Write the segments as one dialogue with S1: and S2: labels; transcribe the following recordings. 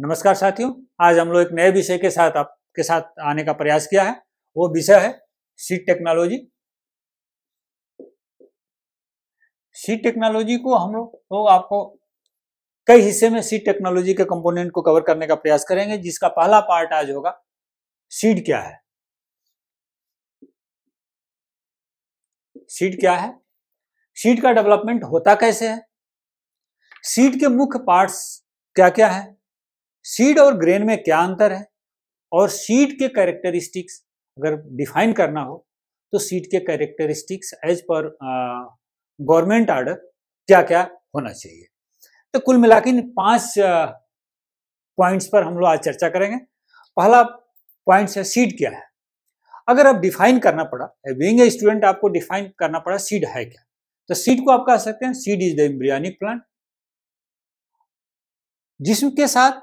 S1: नमस्कार साथियों आज हम लोग एक नए विषय के साथ आपके साथ आने का प्रयास किया है वो विषय है सीट टेक्नोलॉजी सीट टेक्नोलॉजी को हम लोग तो आपको कई हिस्से में सीट टेक्नोलॉजी के कंपोनेंट को कवर करने का प्रयास करेंगे जिसका पहला पार्ट आज होगा सीड क्या है सीड क्या है सीड का डेवलपमेंट होता कैसे है सीड के मुख्य पार्ट्स क्या क्या है सीड और ग्रेन में क्या अंतर है और सीड के कैरेक्टरिस्टिक्स अगर डिफाइन करना हो तो सीड के characteristics as per government order क्या क्या होना चाहिए तो कुल मिला के पांच पॉइंट्स पर हम लोग आज चर्चा करेंगे पहला पॉइंट्स है सीड क्या है अगर आप डिफाइन करना पड़ा बींग ए स्टूडेंट आपको डिफाइन करना पड़ा सीड है क्या तो सीड को आप कह सकते हैं seed is the embryonic plant जिसम के साथ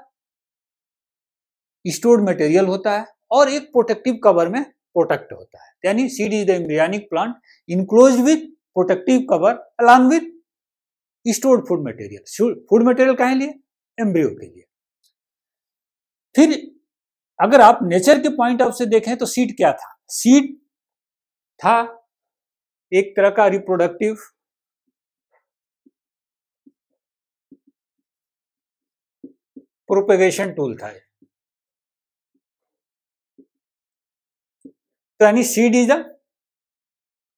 S1: स्टोर्ड मटेरियल होता है और एक प्रोटेक्टिव कवर में प्रोटेक्ट होता है यानी seed is the embryonic plant enclose with protective cover along with stored food material food material कहें लिए एम्ब्रियो के लिए फिर अगर आप नेचर के पॉइंट ऑफ से देखें तो सीड क्या था सीड था एक तरह का रिप्रोडक्टिव प्रोपेगेशन टूल था प्राणी seed is is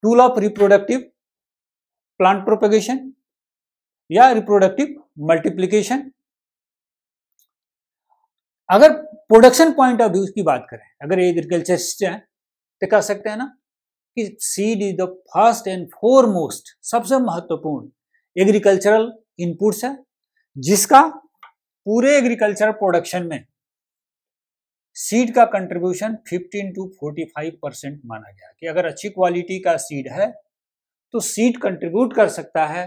S1: tool of reproductive plant propagation या रिप्रोडक्टिव मल्टीप्लीकेशन अगर प्रोडक्शन पॉइंट ऑफ व्यू की बात करें अगर एग्रीकल्चरिस्ट है तो कह सकते हैं ना कि seed is the first and foremost सबसे महत्वपूर्ण एग्रीकल्चरल इनपुट्स है जिसका पूरे एग्रीकल्चर प्रोडक्शन में सीड का कंट्रीब्यूशन 15 टू 45 परसेंट माना गया कि अगर अच्छी क्वालिटी का सीड है तो सीड कंट्रीब्यूट कर सकता है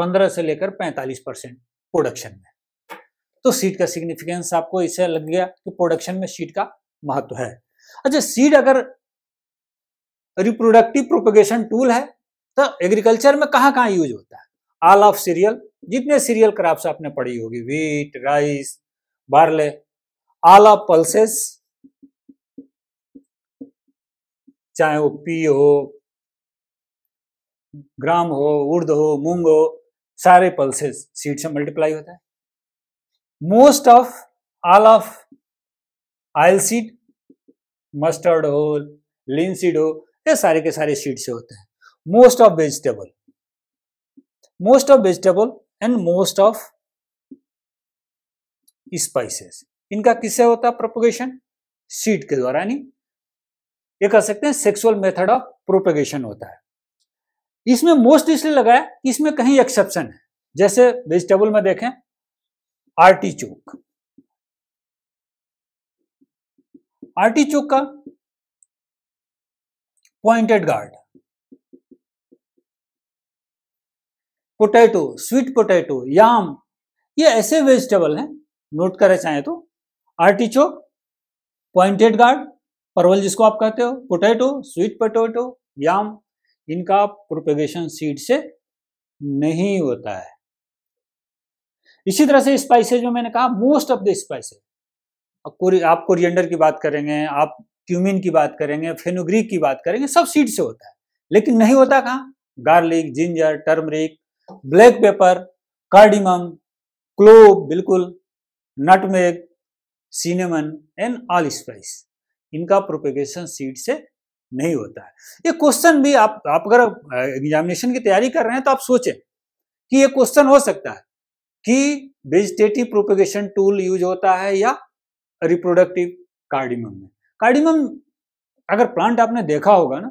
S1: 15 से लेकर 45 परसेंट प्रोडक्शन में तो सीड का सिग्निफिकेंस आपको इसे लग गया कि प्रोडक्शन में सीड का महत्व है अच्छा सीड अगर रिप्रोडक्टिव प्रोपोगेशन टूल है तो एग्रीकल्चर में कहाँ कहाँ यूज होता है ऑल ऑफ सीरियल जितने सीरियल क्रॉप्स आपने पढ़ी होगी wheat rice barley all are pulses चाहे वो पी हो ग्राम हो उर्द हो मूंग हो सारे पल्सेस सीड से मल्टीप्लाई होता है most of all of oil seed mustard हो लिंसीड सीड हो ये सारे के सारे सीड से होते हैं most of vegetable most of vegetable and most of spices इनका किससे होता है प्रोपोगेशन सीड के द्वारा यानी ये कह सकते हैं सेक्सुअल मेथड ऑफ प्रोपोगेशन होता है इसमें मोस्ट इसलिए लगाया कि इसमें कहीं एक्सेप्शन है जैसे वेजिटेबल में देखें आरटी आरटी चोक का pointed gourd potato sweet potato yam ये ऐसे वेजिटेबल हैं नोट करें चाहे तो आर्टिचो पॉइंटेड गार्ड परवल जिसको आप कहते हो पोटैटो स्वीट पोटैटो याम इनका प्रोपेगेशन सीड से नहीं होता है इसी तरह से स्पाइसेज में मैंने कहा मोस्ट ऑफ द स्पाइसेज आप कोरिएंडर की बात करेंगे आप क्यूमिन की बात करेंगे फेनोग्रीक की बात करेंगे सब सीड से होता है लेकिन नहीं होता कहाँ garlic ginger turmeric black pepper cardamom clove बिल्कुल nutmeg cinnamon and all spice इनका प्रोपेगेशन सीड से नहीं होता है ये क्वेश्चन भी आप आप अगर एग्जामिनेशन की तैयारी कर रहे हैं तो आप सोचें कि ये क्वेश्चन हो सकता है कि वेजिटेटिव प्रोपेगेशन टूल यूज होता है या रिप्रोडक्टिव कार्डिमम में कार्डिमम अगर प्लांट आपने देखा होगा ना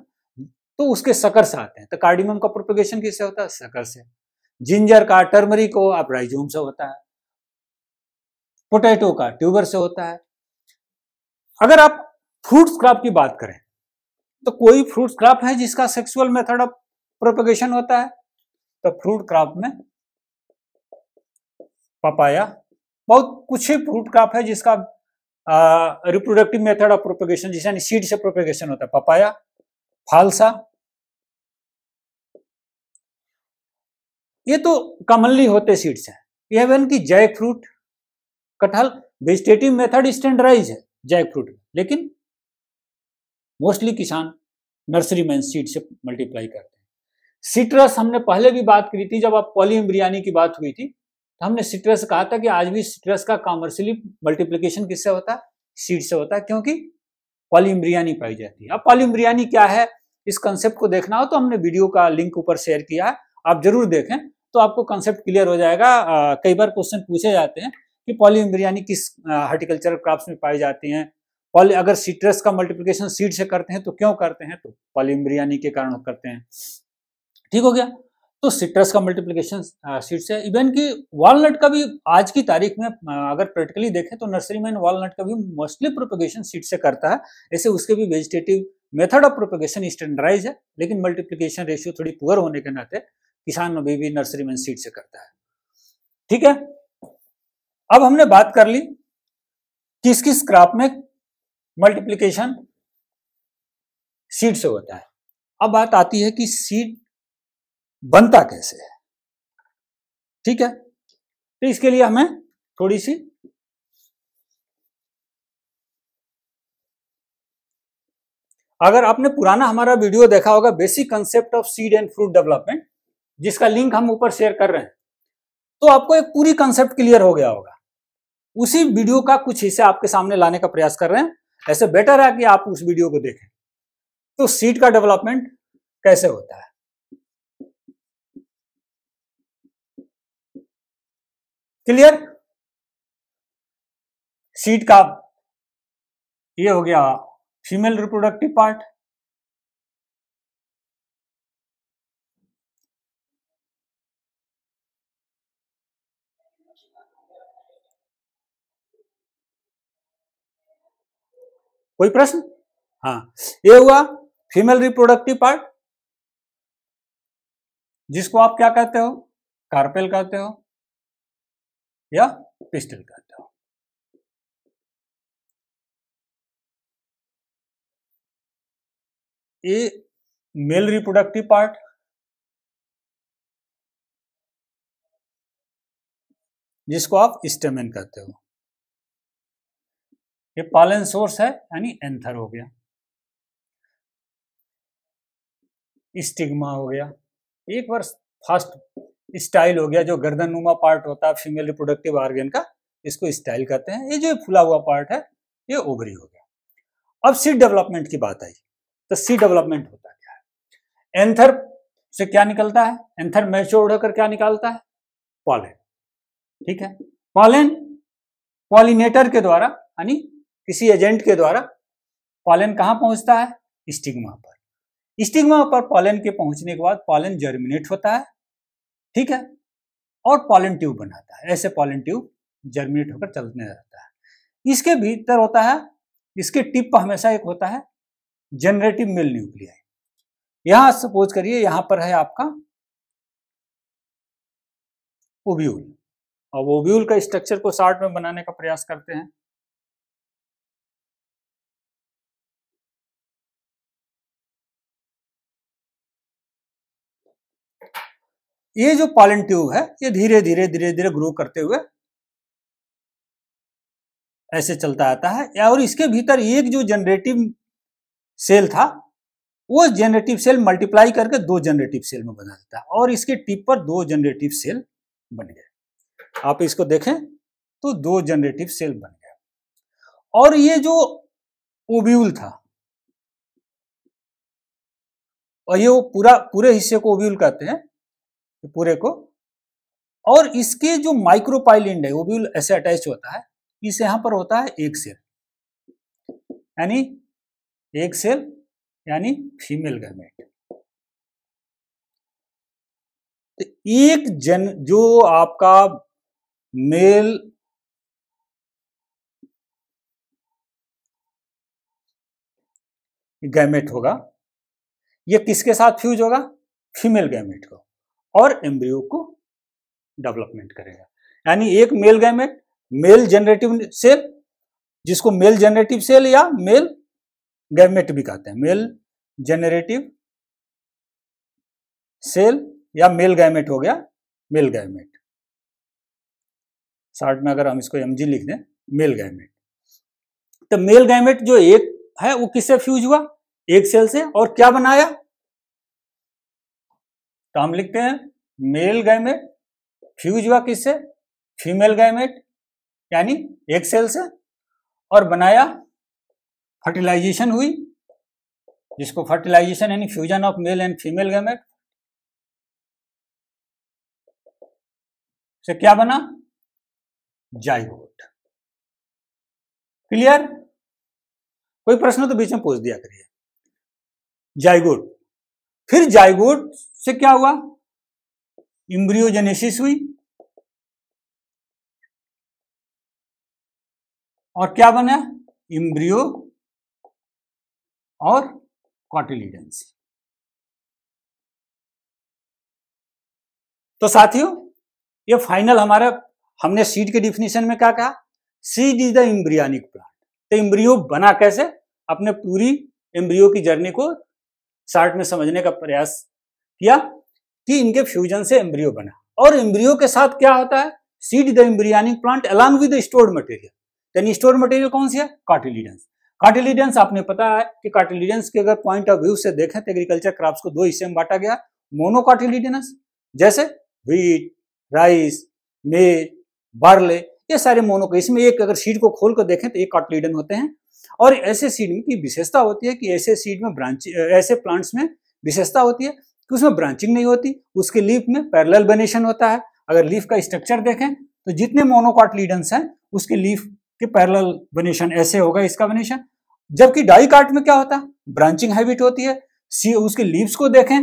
S1: तो उसके सकर से आते हैं तो कार्डिमम का प्रोपेगेशन किससे होता है सकर से जिंजर का टर्मरिक को आप राइजोम से होता है पोटैटो का ट्यूबर से होता है अगर आप फ्रूट क्रॉप की बात करें तो कोई फ्रूट क्रॉप है जिसका सेक्सुअल मेथड ऑफ प्रोपोगेशन होता है तो फ्रूट क्रॉप में पपाया बहुत कुछ ही फ्रूट क्रॉप है जिसका रिप्रोडक्टिव मेथड ऑफ प्रोपोगेशन जिस यानी सीड से प्रोपेगेशन होता है पपाया फालसा ये तो कॉमनली होते सीड्स हैं इवन की जैक फ्रूट कटहल वेजिटेटिव मेथड स्टैंडर्डाइज है जैक फ्रूट में लेकिन मोस्टली किसान नर्सरी मैन सीड से मल्टीप्लाई करते हैं सिट्रस हमने पहले भी बात करी थी जब आप पॉलीम बिरयानी की बात हुई थी तो हमने सिट्रस कहा था कि आज भी सिट्रस का कॉमर्शियली मल्टीप्लीकेशन किससे होता है सीड से होता है क्योंकि पॉलीम बिरयानी पाई जाती है अब पॉलीम बिरयानी क्या है इस कंसेप्ट को देखना हो तो हमने वीडियो का लिंक ऊपर शेयर किया है आप जरूर देखें तो आपको कंसेप्ट क्लियर हो जाएगा आ, कई बार क्वेश्चन पूछे जाते हैं कि यानी किस हार्टिकल्चर क्रॉप्स में पाए जाते हैं पॉली अगर सीट्रस का मल्टीप्लीकेशन सीड से करते हैं तो क्यों करते हैं तो पॉलीम्ब्रियानी के कारण करते हैं ठीक हो गया तो सिट्रस का मल्टीप्लीकेशन सीड से इवन कि वॉलनट का भी आज की तारीख में अगर प्रैक्टिकली देखें तो नर्सरी मैन वॉलनट का भी मोस्टली प्रोपोगेशन सीड से करता है ऐसे उसके भी vegetative method of propagation standardise है लेकिन मल्टीप्लीकेशन रेशियो थोड़ी पुअर होने के नाते किसान अभी भी नर्सरी मैन सीड से करता है ठीक है अब हमने बात कर ली किस किस क्रॉप में मल्टीप्लीकेशन सीड से होता है अब बात आती है कि सीड बनता कैसे है ठीक है तो इसके लिए हमें थोड़ी सी अगर आपने पुराना हमारा वीडियो देखा होगा basic concept of seed and fruit development जिसका लिंक हम ऊपर शेयर कर रहे हैं तो आपको एक पूरी कंसेप्ट क्लियर हो गया होगा उसी वीडियो का कुछ हिस्सा आपके सामने लाने का प्रयास कर रहे हैं ऐसे बेटर है कि आप उस वीडियो को देखें तो सीट का डेवलपमेंट कैसे होता है क्लियर सीट का ये हो गया फीमेल रिप्रोडक्टिव पार्ट कोई प्रश्न हाँ ये हुआ फीमेल रिप्रोडक्टिव पार्ट जिसको आप क्या कहते हो कार्पेल कहते हो या पिस्टल कहते हो ये मेल रिप्रोडक्टिव पार्ट जिसको आप स्टेमेन कहते हो ये पालन सोर्स है यानी एंथर हो गया स्टिग्मा हो गया एक बार फास्ट स्टाइल हो गया जो गर्दन नुमा पार्ट होता है फीमेल रिप्रोडक्टिव ऑर्गेन का इसको स्टाइल कहते हैं ये जो फुला हुआ पार्ट है ये ओवरी हो गया अब सी डेवलपमेंट की बात आई तो सी डेवलपमेंट होता क्या है एंथर से क्या निकलता है एंथर मेच्योर्ड होकर क्या निकालता है पॉलन ठीक है पॉलन पॉलिनेटर के द्वारा यानी किसी एजेंट के द्वारा पॉलन कहाँ पहुंचता है स्टिग्मा पर स्टिग्मा पर पॉलन के पहुंचने के बाद पॉलन जर्मिनेट होता है ठीक है और पॉलन ट्यूब बनाता है ऐसे पॉलन ट्यूब जर्मिनेट होकर चलने रहता है इसके भीतर होता है इसके टिप पर हमेशा एक होता है जनरेटिव मिल न्यूक्लियाई यहां सपोज करिए यहां पर है आपका ओब्यूल अब ओब्यूल का स्ट्रक्चर को शार्ट में बनाने का प्रयास करते हैं ये जो पालन ट्यूब है ये धीरे धीरे धीरे धीरे ग्रो करते हुए ऐसे चलता आता है और इसके भीतर एक जो जनरेटिव सेल था वो जनरेटिव सेल मल्टीप्लाई करके दो जनरेटिव सेल में बदल देता है और इसके टिप पर दो जनरेटिव सेल बन गए आप इसको देखें तो दो जनरेटिव सेल बन गया और ये जो ओब्यूल था और ये वो पूरा पूरे हिस्से को ओब्यूल कहते हैं पूरे को और इसके जो माइक्रोपाइलिंड है वो भी ऐसे अटैच होता है इस यहां पर होता है एक सेल यानी एक सेल यानी फीमेल गैमेट तो एक जन जो आपका मेल गैमेट होगा ये किसके साथ फ्यूज होगा फीमेल गैमेट को और एम्ब्रियो को डेवलपमेंट करेगा यानी एक male gamete male generative cell जिसको मेल जनरेटिव सेल या मेल गैमेट भी कहते हैं मेल जनरेटिव सेल या मेल गैमेट हो गया मेल गैमेट शार्ट में अगर हम इसको एम लिख दें मेल गैमेट तो मेल गैमेट जो एक है वो किससे फ्यूज हुआ एक सेल से और क्या बनाया तो हम लिखते हैं मेल गैमेट फ्यूज हुआ किससे फीमेल गैमेट यानी एक सेल से और बनाया फर्टिलाइजेशन हुई जिसको फर्टिलाइजेशन यानी fusion of male and female gamete से क्या बना जाइगोट क्लियर कोई प्रश्न तो बीच में पूछ दिया करिए जाइगोट फिर जाइगोट से क्या हुआ इम्ब्रियोजेनेसिस हुई और क्या बना इम्ब्रियो और कॉटिलीडेंस तो साथियों ये फाइनल हमारा हमने सीड के डिफिनेशन में क्या कहा seed is the embryonic plant तो इम्ब्रियो बना कैसे अपने पूरी एम्ब्रियो की जर्नी को शार्ट में समझने का प्रयास किया कि इनके फ्यूजन से एम्ब्रियो बना और एम्ब्रियो के साथ क्या होता है seed the embryonic plant along with stored material यानी स्टोर मटेरियल कौन सी है कार्टिलीडेंस कार्टिलीडेंस आपने पता है कि कार्टिलीडेंस के अगर पॉइंट ऑफ व्यू से देखें तो एग्रीकल्चर क्रॉप्स को दो हिस्से में बांटा गया मोनोकार्टिलीडेनस जैसे व्हीट राइस मेज बार्ले ये सारे मोनोक इसमें एक अगर सीड को खोल कर देखें तो एक कार्टिलीडन होते हैं और ऐसे सीड में की विशेषता होती है कि ऐसे सीड में ब्रांच ऐसे प्लांट्स में विशेषता होती है कि उसमें ब्रांचिंग नहीं होती उसके लीफ में पैरेलल बनेशन होता है अगर लीफ का स्ट्रक्चर देखें तो जितने मोनोकॉटलीडन्स हैं उसके लीफ के पैरेलल बनेशन ऐसे होगा इसका बनेशन जबकि डाइकार्ट में क्या होता है ब्रांचिंग हैबिट होती है सी उसके लीव्स को देखें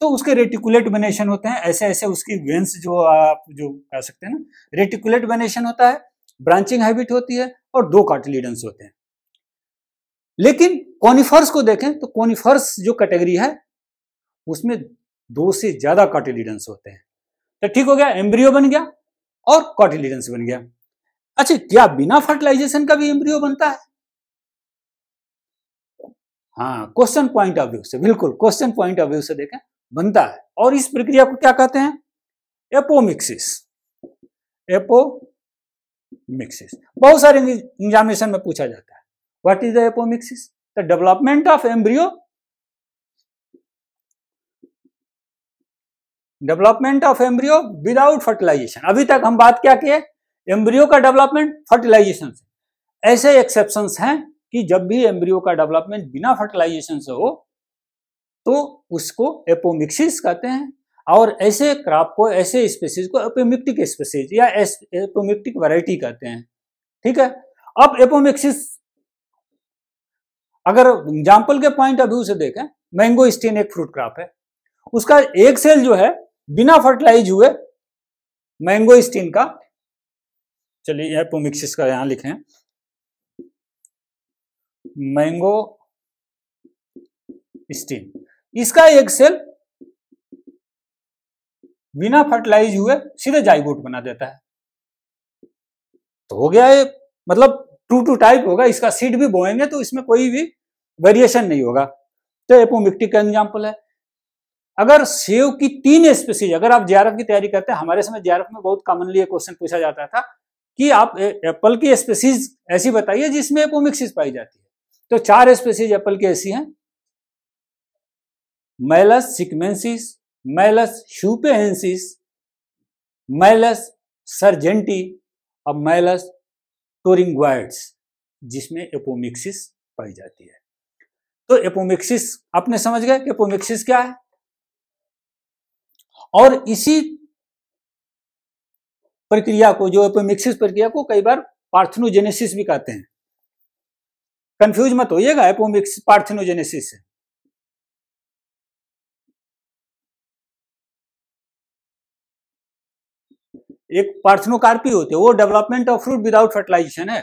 S1: तो उसके रेटिकुलेट बनेशन होते हैं ऐसे ऐसे उसकी वेंस जो आप जो कह सकते हैं ना रेटिकुलेट बनेशन होता है ब्रांचिंग हैबिट होती है और दो कार्टिलीडेंस होते हैं लेकिन कॉनिफर्स को देखें तो कॉनिफर्स जो कैटेगरी है उसमें दो से ज्यादा कॉटिलीडेंस होते हैं तो ठीक हो गया एम्ब्रियो बन गया और कॉटिलीडेंस बन गया अच्छा क्या बिना फर्टिलाइजेशन का भी एम्ब्रियो बनता है हाँ क्वेश्चन पॉइंट ऑफ व्यू से बिल्कुल क्वेश्चन पॉइंट ऑफ व्यू से देखें बनता है और इस प्रक्रिया को क्या कहते हैं एपोमिक्सिस एपोमिक्सिस बहुत सारे एग्जामिनेशन में पूछा जाता है what is the apomixis the development of embryo development of embryo without fertilization अभी तक हम बात क्या किए एम्ब्रियो का डेवलपमेंट फर्टिलाइजेशन से ऐसे एक्सेप्शन हैं कि जब भी एम्ब्रियो का डेवलपमेंट बिना फर्टिलाइजेशन से हो तो उसको एपोमिक्सिस कहते हैं और ऐसे क्रॉप को ऐसे स्पेसीज को एपोमिक्टिक स्पेसीज या एपोमिक्टिक वैरायटी कहते हैं ठीक है अब एपोमिक्सिस अगर एग्जाम्पल के पॉइंट ऑफ व्यू से देखें मैंगो स्टेन एक फ्रूट क्रॉप है उसका एक सेल जो है बिना फर्टिलाइज हुए मैंगो स्टीन का चलिए यह पोमिक्सिस का यहां लिखें मैंगो स्टीन इसका एक सेल बिना फर्टिलाइज हुए सीधे जाइगोट बना देता है तो हो गया ये मतलब टू टू टाइप होगा इसका सीड भी बोएंगे तो इसमें कोई भी वेरिएशन नहीं होगा तो एपोमिक्टिक एग्जाम्पल है अगर सेव की तीन स्पीसीज अगर आप जेआरएफ की तैयारी करते हैं हमारे समय जेआरएफ में बहुत कॉमनली क्वेश्चन पूछा जाता था कि आप एप्पल की स्पेसीज ऐसी बताइए जिसमें एपोमिक्सिस पाई जाती है तो चार स्पेसीज एप्पल की ऐसी हैं Malus sikkimensis Malus hupehensis Malus sargentii और मैलस टोरिंग्वाइड्स जिसमें एपोमिक्सिस पाई जाती है तो एपोमिक्सिस आपने समझ गए कि एपोमिक्सिस क्या है और इसी प्रक्रिया को जो एपोमिक्सिस प्रक्रिया को कई बार पार्थिनोजेनेसिस भी कहते हैं कंफ्यूज मत होइएगा एपोमिक्स पार्थिनोजेनेसिस से एक पार्थनोकार्पी होते हैं वो development of fruit without fertilization है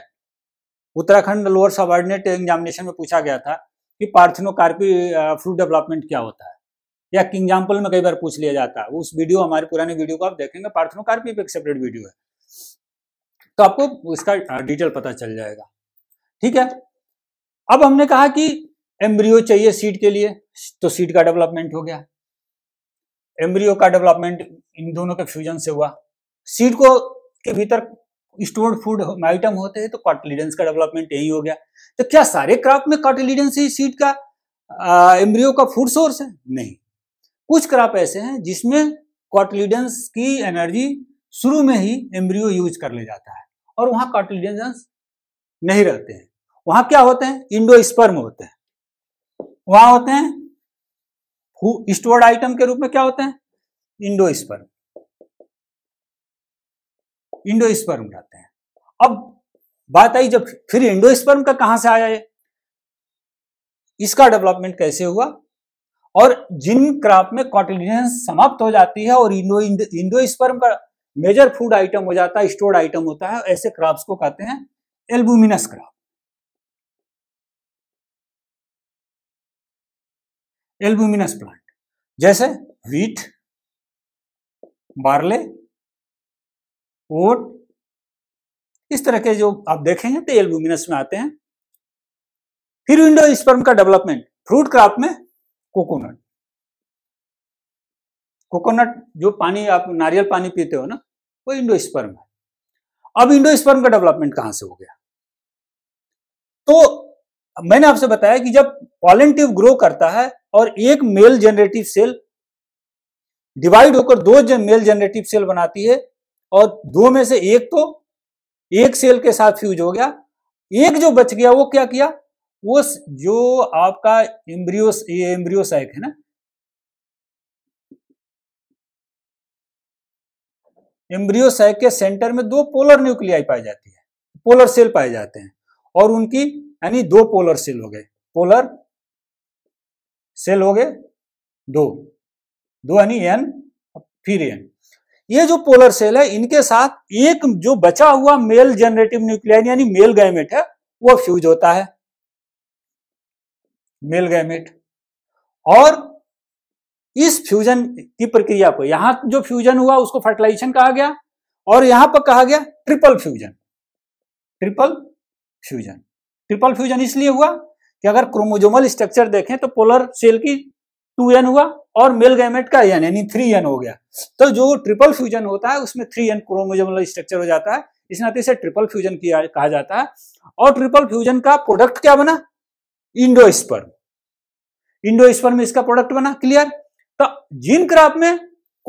S1: उत्तराखंड लोअर सबॉर्डिनेट एग्जामिनेशन में पूछा गया था कि पार्थिनोकार्पी फ्रूट डेवलपमेंट क्या होता है या किंगजाम्पल में कई बार पूछ लिया जाता है उस वीडियो हमारे पुराने वीडियो को आप देखेंगे कार्पी एक सेपरेट वीडियो है तो आपको इसका डिटेल पता चल जाएगा ठीक है अब हमने कहा कि एम्ब्रियो चाहिए सीड के लिए तो सीड का डेवलपमेंट हो गया एम्ब्रियो का डेवलपमेंट इन दोनों के फ्यूजन से हुआ सीड को के भीतर स्टोर्ड फूड आइटम होते हैं तो कॉटिलीडेंस का डेवलपमेंट यही हो गया तो क्या सारे क्रॉप में कॉटिलीडेंस ही सीड का एम्ब्रियो का फूड सोर्स है नहीं कुछ क्रॉप ऐसे हैं जिसमें कॉटलिडेंस की एनर्जी शुरू में ही एम्ब्रियो यूज कर ले जाता है और वहां कॉटलिडेंस नहीं रहते हैं वहां क्या होते हैं इंडो स्पर्म होते हैं वहां होते हैं स्टोर्ड आइटम के रूप में क्या होते हैं इंडो स्पर्म इंडो स्पर्म रहते हैं अब बात आई जब फिर इंडो स्पर्म का कहां से आया ये इसका डेवलपमेंट कैसे हुआ और जिन क्रॉप में कॉटिलिजन समाप्त हो जाती है और इंडो इंडो स्पर्म का मेजर फूड आइटम हो जाता है स्टोर्ड आइटम होता है ऐसे क्रॉप्स को कहते हैं एल्बुमिनस क्रॉप एल्बुमिनस प्लांट जैसे व्हीट बार्ले ओट इस तरह के जो आप देखेंगे तो एल्बुमिनस में आते हैं फिर इंडो स्पर्म का डेवलपमेंट फ्रूट क्रॉप में कोकोनट कोकोनट जो पानी आप नारियल पानी पीते हो ना वो इंडोस्पर्म है अब इंडोस्पर्म का डेवलपमेंट कहां से हो गया तो मैंने आपसे बताया कि जब पॉलन ट्यूब ग्रो करता है और एक मेल जनरेटिव सेल डिवाइड होकर दो मेल जनरेटिव सेल बनाती है और दो में से एक तो एक सेल के साथ फ्यूज हो गया एक जो बच गया वो क्या किया उस जो आपका एम्ब्रियोस ये एम्ब्रियोसाइक है ना एम्ब्रियोसाइक के सेंटर में दो पोलर न्यूक्लियाई पाई जाती है पोलर सेल पाए जाते हैं और उनकी यानी दो पोलर सेल हो गए पोलर सेल हो गए दो दो यानी एन फिर एन ये जो पोलर सेल है इनके साथ एक जो बचा हुआ मेल जनरेटिव न्यूक्लियाइन यानी मेल गैमेट है वो फ्यूज होता है मेल गैमेट और इस फ्यूजन की प्रक्रिया को यहां जो फ्यूजन हुआ उसको फर्टिलाइजेशन कहा गया और यहां पर कहा गया triple fusion triple fusion triple fusion इसलिए हुआ कि अगर क्रोमोजोमल स्ट्रक्चर देखें तो पोलर सेल की टू एन हुआ और मेल गैमेट का एन यानी थ्री एन हो गया तो जो ट्रिपल फ्यूजन होता है उसमें थ्री एन क्रोमोजोमल स्ट्रक्चर हो जाता है इस नाते से ट्रिपल फ्यूजन किया कहा जाता है और ट्रिपल फ्यूजन का प्रोडक्ट क्या बना इंडोस्पर्म इंडो स्पर्म इसका प्रोडक्ट बना क्लियर तो जिन क्रॉप में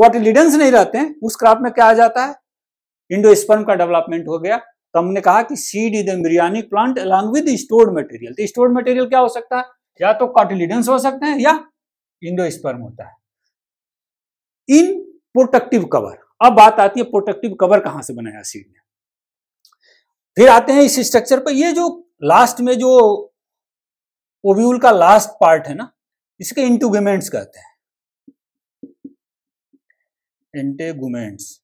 S1: क्वाटिलिडेंस नहीं रहते हैं उस क्रॉप में क्या आ जाता है इंडो स्पर्म का डेवलपमेंट हो गया तो हमने कहा कि seed is embryonic plant along with stored material तो स्टोर्ड मटेरियल क्या हो सकता है या तो कॉटिलिडेंस हो सकते हैं या इंडो स्पर्म होता है इन प्रोटेक्टिव कवर अब बात आती है प्रोटेक्टिव कवर कहां से बनाया सीड ने फिर आते हैं इस स्ट्रक्चर पर ये जो लास्ट में जो ओव्यूल का लास्ट पार्ट है ना इसके इंटूगमेंट्स कहते हैं इंटेगुमेंट्स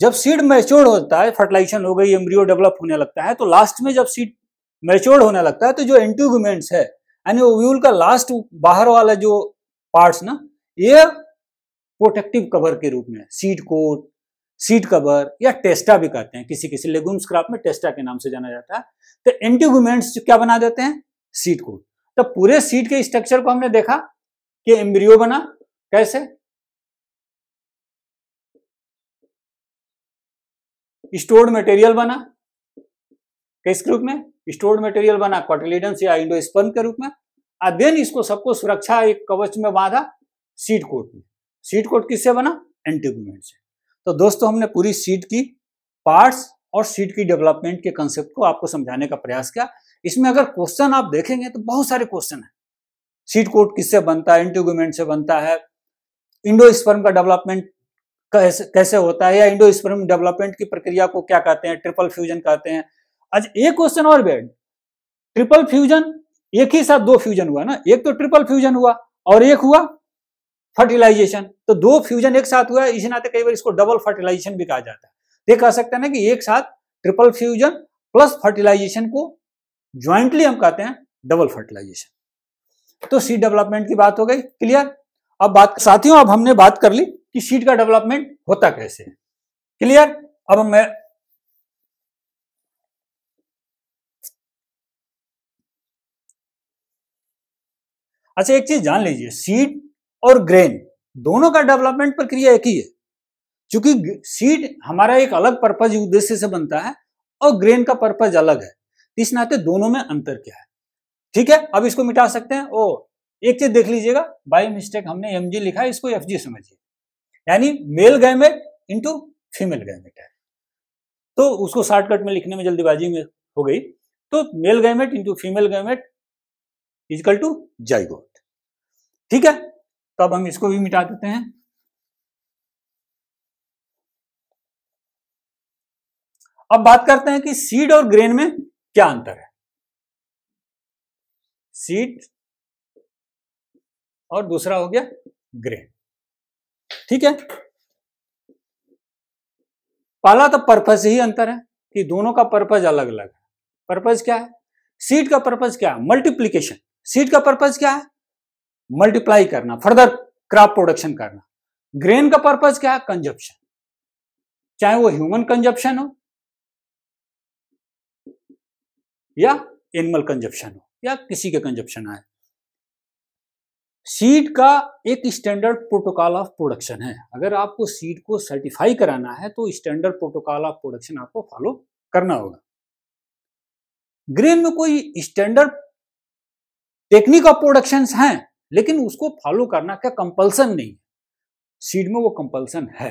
S1: जब सीड मैच्योर होता है फर्टिलाइजेशन हो गई एम्ब्रियो डेवलप होने लगता है तो लास्ट में जब सीड मैच्योर होने लगता है तो जो एंटूगुमेंट्स है यानी ओव्यूल का लास्ट बाहर वाला जो पार्ट्स ना ये प्रोटेक्टिव कवर के रूप में सीड कोट सीड कवर या टेस्टा भी कहते हैं किसी किसी लेगुम्स क्रॉप में टेस्टा के नाम से जाना जाता है तो एंटीगुमेंट्स क्या बना देते हैं सीड कोट तो पूरे सीट के स्ट्रक्चर को हमने देखा कि एम्ब्रियो बना कैसे स्टोर्ड मटेरियल बना किस रूप में स्टोर्ड मटेरियल बना कॉटिलिडन या इंडो स्पन के रूप में अध्ययन इसको सबको सुरक्षा एक कवच में बांधा सीट कोट में सीट कोट किससे बना एंटीगूमेंट से तो दोस्तों हमने पूरी सीट की पार्ट्स और सीट की डेवलपमेंट के कंसेप्ट को आपको समझाने का प्रयास किया इसमें अगर क्वेश्चन आप देखेंगे तो बहुत सारे क्वेश्चन है सीट कोट किससे बनता है इंटीग्यूमेंट से बनता है इंडो स्पर्म का डेवलपमेंट कैसे कैसे होता है या इंडो स्पर्म डेवलपमेंट की प्रक्रिया को क्या कहते हैं ट्रिपल फ्यूजन कहते हैं आज एक क्वेश्चन और बेड ट्रिपल फ्यूजन एक ही साथ दो फ्यूजन हुआ ना एक तो ट्रिपल फ्यूजन हुआ और एक हुआ फर्टिलाइजेशन तो दो फ्यूजन एक साथ हुआ इसी नाते कई बार इसको डबल फर्टिलाइजेशन भी कहा जाता है ये कह सकते हैं ना कि एक साथ ट्रिपल फ्यूजन प्लस फर्टिलाइजेशन को ज्वाइंटली हम कहते हैं डबल फर्टिलाइजेशन तो सीड डेवलपमेंट की बात हो गई क्लियर अब बात साथियों अब हमने बात कर ली कि सीड का डेवलपमेंट होता कैसे है क्लियर अब मैं अच्छा एक चीज जान लीजिए सीड और ग्रेन दोनों का डेवलपमेंट प्रक्रिया एक ही है क्योंकि सीड हमारा एक अलग पर्पज उद्देश्य से बनता है और ग्रेन का पर्पज अलग है इस नाते दोनों में अंतर क्या है ठीक है अब इसको मिटा सकते हैं ओ एक चीज देख लीजिएगा बाई मिस्टेक हमने एम जी लिखा है इसको एफ जी समझिए यानी male gamete into female gamete है तो उसको शॉर्टकट में लिखने में जल्दीबाजी में हो गई तो male gamete into female gamete equal to zygote ठीक है तो अब हम इसको भी मिटा देते हैं अब बात करते हैं कि सीड और ग्रेन में क्या अंतर है सीड और दूसरा हो गया ग्रेन ठीक है पहला तो पर्पज ही अंतर है कि दोनों का पर्पज अलग अलग है पर्पज क्या है सीड का पर्पज क्या है मल्टीप्लीकेशन सीड का पर्पज क्या है मल्टीप्लाई करना फर्दर क्रॉप प्रोडक्शन करना ग्रेन का पर्पज क्या है कंजप्शन चाहे वो ह्यूमन कंजप्शन हो या एनिमल कंजप्शन हो या किसी के कंजप्शन आए सीड का एक स्टैंडर्ड प्रोटोकॉल ऑफ प्रोडक्शन है अगर आपको सीड को सर्टिफाई कराना है तो स्टैंडर्ड प्रोटोकॉल ऑफ प्रोडक्शन आपको फॉलो करना होगा ग्रेन में कोई स्टैंडर्ड टेक्निक ऑफ प्रोडक्शन है लेकिन उसको फॉलो करना क्या कंपल्सन नहीं सीड में वो कंपल्सन है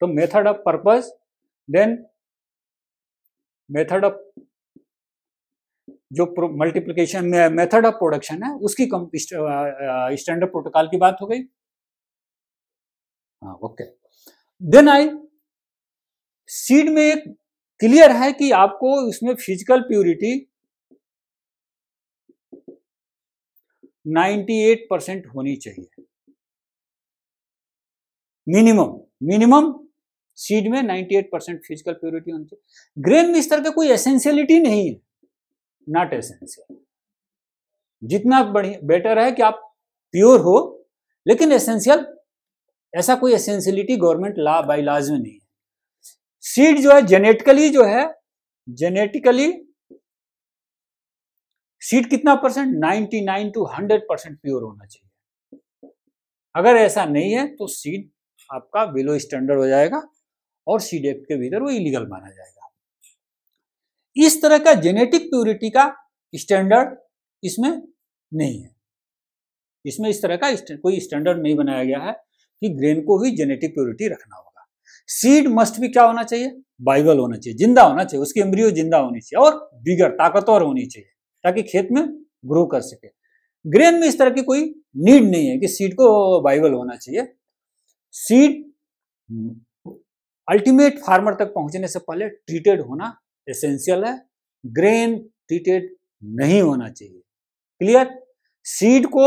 S1: तो method of purpose then method of जो मल्टीप्लीकेशन मेथड ऑफ प्रोडक्शन है उसकी स्टैंडर्ड प्रोटोकॉल की बात हो गई हाँ ओके देन आई सीड में एक क्लियर है कि आपको इसमें फिजिकल प्योरिटी 98 परसेंट होनी चाहिए मिनिमम मिनिमम सीड में 98 परसेंट फिजिकल प्योरिटी होनी चाहिए ग्रेन में इस तरह का कोई एसेंशियलिटी नहीं है नॉट एसेंशियल जितना बढ़िया बेटर है कि आप प्योर हो लेकिन एसेंशियल ऐसा कोई एसेंशियलिटी गवर्नमेंट ला बाई लाज में नहीं है सीड जो है जेनेटिकली जो है जेनेटिकली सीड कितना percent 99 to hundred percent pure होना चाहिए अगर ऐसा नहीं है तो सीड आपका बिलो स्टैंडर्ड हो जाएगा और सीड एक्ट के भीतर वो इलीगल माना जाएगा इस तरह का जेनेटिक प्योरिटी का स्टैंडर्ड इसमें नहीं है इसमें इस तरह का कोई स्टैंडर्ड नहीं बनाया गया है कि ग्रेन को ही जेनेटिक प्योरिटी रखना होगा सीड मस्ट भी क्या होना चाहिए बाइबल होना चाहिए जिंदा होना चाहिए उसकी एम्ब्रियो जिंदा होनी चाहिए और बिगर ताकतवर होनी चाहिए ताकि खेत में ग्रो कर सके ग्रेन में इस तरह की कोई नीड नहीं है कि सीड को बाइबल होना चाहिए सीड अल्टीमेट फार्मर तक पहुंचने से पहले ट्रीटेड होना एसेंशियल है ग्रेन ट्रीटेड नहीं होना चाहिए क्लियर सीड को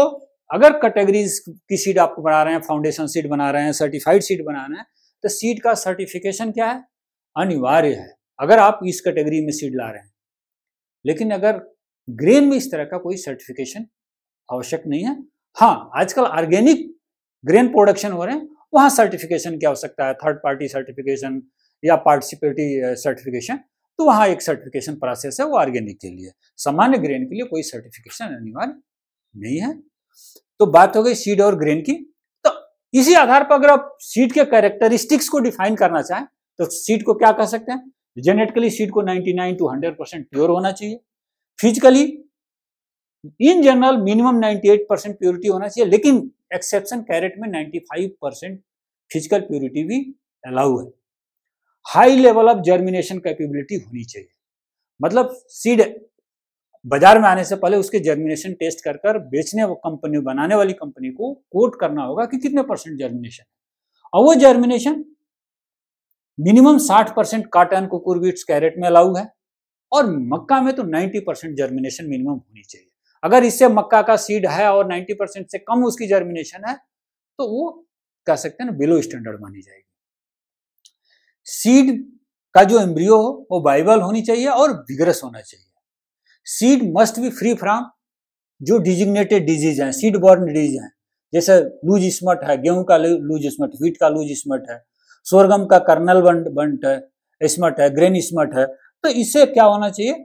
S1: अगर कैटेगरीज की सीड आप बना रहे हैं फाउंडेशन सीड बना रहे हैं सर्टिफाइड सीड बना रहे हैं तो सीड का सर्टिफिकेशन क्या है अनिवार्य है अगर आप इस कैटेगरी में सीड ला रहे हैं लेकिन अगर ग्रेन में इस तरह का कोई सर्टिफिकेशन आवश्यक नहीं है हाँ आजकल ऑर्गेनिक ग्रेन प्रोडक्शन हो रहे हैं वहां सर्टिफिकेशन की आवश्यकता है थर्ड पार्टी सर्टिफिकेशन या पार्टिसिपेटरी सर्टिफिकेशन तो वहां एक सर्टिफिकेशन प्रोसेस है वो ऑर्गेनिक के लिए सामान्य ग्रेन के लिए कोई सर्टिफिकेशन अनिवार्य नहीं है तो बात हो गई सीड और ग्रेन की तो इसी आधार पर अगर आप सीड के कैरेक्टरिस्टिक्स को डिफाइन करना चाहें तो सीड को क्या कह सकते हैं जेनेटिकली सीड को 99 टू 100 परसेंट प्योर होना चाहिए physically in general minimum 98 percent purity होना चाहिए लेकिन एक्सेप्शन कैरेट में 95 परसेंट फिजिकल प्योरिटी भी अलाउ है high level of germination capability होनी चाहिए मतलब सीड बाजार में आने से पहले उसके जर्मिनेशन टेस्ट कर कर बेचने कंपनी बनाने वाली कंपनी को कोट करना होगा कि कितने परसेंट जर्मिनेशन और वो germination minimum 60 percent cotton cucurbits carrot में अलाउ है और मक्का में तो 90 परसेंट जर्मिनेशन मिनिमम होनी चाहिए अगर इससे मक्का का सीड है और 90 परसेंट से कम उसकी जर्मिनेशन है तो वो कह सकते हैं ना बिलो स्टैंडर्ड मानी जाएगी सीड का जो एम्ब्रियो हो वो बाइबल होनी चाहिए और विग्रस होना चाहिए seed must be free from जो डिजिग्नेटेड डिजीज हैं सीड बॉर्न डिजीज हैं जैसे लूज स्मट है गेहूं का लूज स्मट व्हीट का लूज स्मट है सोरगम का कर्नल बंट बंट है स्मट है ग्रेन स्मट है तो इससे क्या होना चाहिए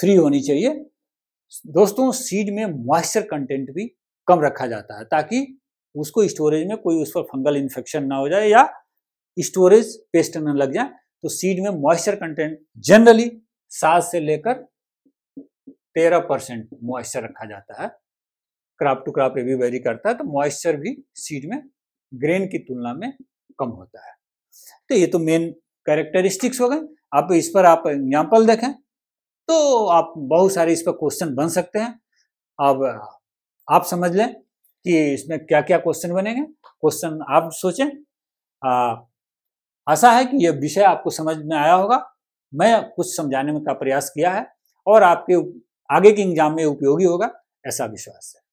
S1: फ्री होनी चाहिए दोस्तों सीड में मॉइस्चर कंटेंट भी कम रखा जाता है ताकि उसको स्टोरेज में कोई उस पर फंगल इन्फेक्शन ना हो जाए या स्टोरेज पेस्ट न लग जाए तो सीड में मॉइस्चर कंटेंट जनरली सात से लेकर तेरह परसेंट मॉइस्चर रखा जाता है क्रॉप टू क्रॉप ये भी वेरी करता है तो मॉइस्चर भी सीड में ग्रेन की तुलना में कम होता है तो ये तो मेन कैरेक्टरिस्टिक्स हो गए आप इस पर आप एग्जाम्पल देखें तो आप बहुत सारे इस पर क्वेश्चन बन सकते हैं अब आप समझ लें कि इसमें क्या क्या क्वेश्चन बनेंगे क्वेश्चन आप सोचें आ, आशा है कि यह विषय आपको समझ में आया होगा मैं कुछ समझाने का प्रयास किया है और आपके आगे के एग्जाम में उपयोगी होगा ऐसा विश्वास है